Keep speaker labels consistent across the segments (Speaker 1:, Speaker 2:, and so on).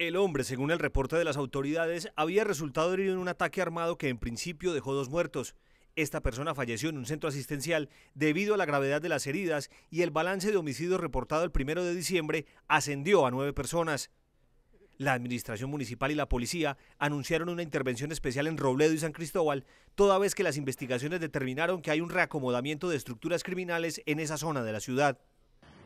Speaker 1: El hombre, según el reporte de las autoridades, había resultado herido en un ataque armado que en principio dejó dos muertos. Esta persona falleció en un centro asistencial debido a la gravedad de las heridas y el balance de homicidios reportado el primero de diciembre ascendió a nueve personas. La administración municipal y la policía anunciaron una intervención especial en Robledo y San Cristóbal, toda vez que las investigaciones determinaron que hay un reacomodamiento de estructuras criminales en esa
Speaker 2: zona de la ciudad.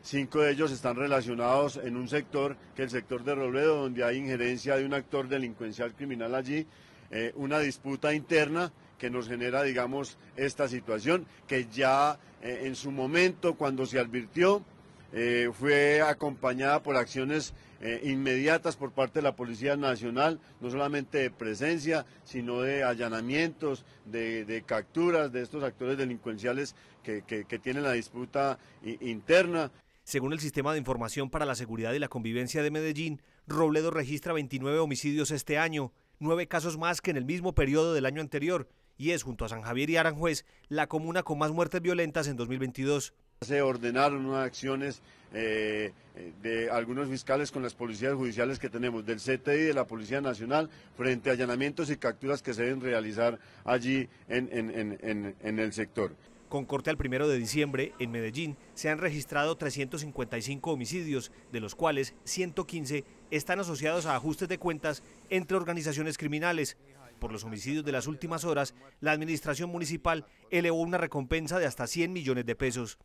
Speaker 2: Cinco de ellos están relacionados en un sector, que es el sector de Robledo, donde hay injerencia de un actor delincuencial criminal allí, eh, una disputa interna que nos genera, digamos, esta situación, que ya eh, en su momento, cuando se advirtió, eh, fue acompañada por acciones inmediatas por parte de la Policía Nacional, no solamente de presencia, sino de allanamientos, de, capturas de estos actores delincuenciales que tienen la disputa
Speaker 1: interna. Según el Sistema de Información para la Seguridad y la Convivencia de Medellín, Robledo registra 29 homicidios este año, nueve casos más que en el mismo periodo del año anterior, y es junto a San Javier y Aranjuez la comuna con más muertes violentas en 2022. Se
Speaker 2: ordenaron unas acciones eh, de algunos fiscales con las policías judiciales que tenemos, del CTI y de la Policía Nacional, frente a allanamientos y capturas que se deben realizar allí en el sector. Con corte al 1 de diciembre, en Medellín
Speaker 1: se han registrado 355 homicidios, de los cuales 115 están asociados a ajustes de cuentas entre organizaciones criminales. Por los homicidios de las últimas horas, la administración municipal elevó una recompensa de hasta 100 millones de pesos.